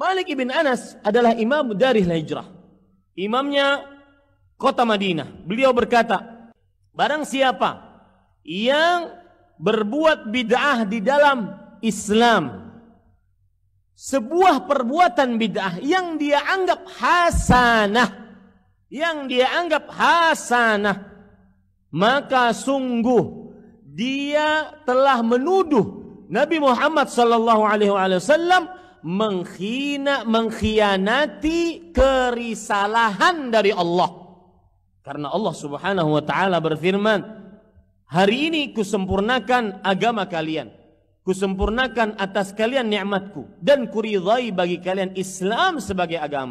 Malik ibn Anas adalah imam dari hijrah. Imamnya kota Madinah. Beliau berkata, barang siapa yang berbuat bid'ah di dalam Islam, sebuah perbuatan bid'ah yang dia anggap hasanah, yang dia anggap hasanah, maka sungguh dia telah menuduh Nabi Muhammad sallallahu alaihi wasallam menghina mengkhianati kerisalahan dari Allah. Karena Allah Subhanahu wa taala berfirman, "Hari ini kusempurnakan agama kalian, kusempurnakan atas kalian nikmatku dan kuridhai bagi kalian Islam sebagai agama."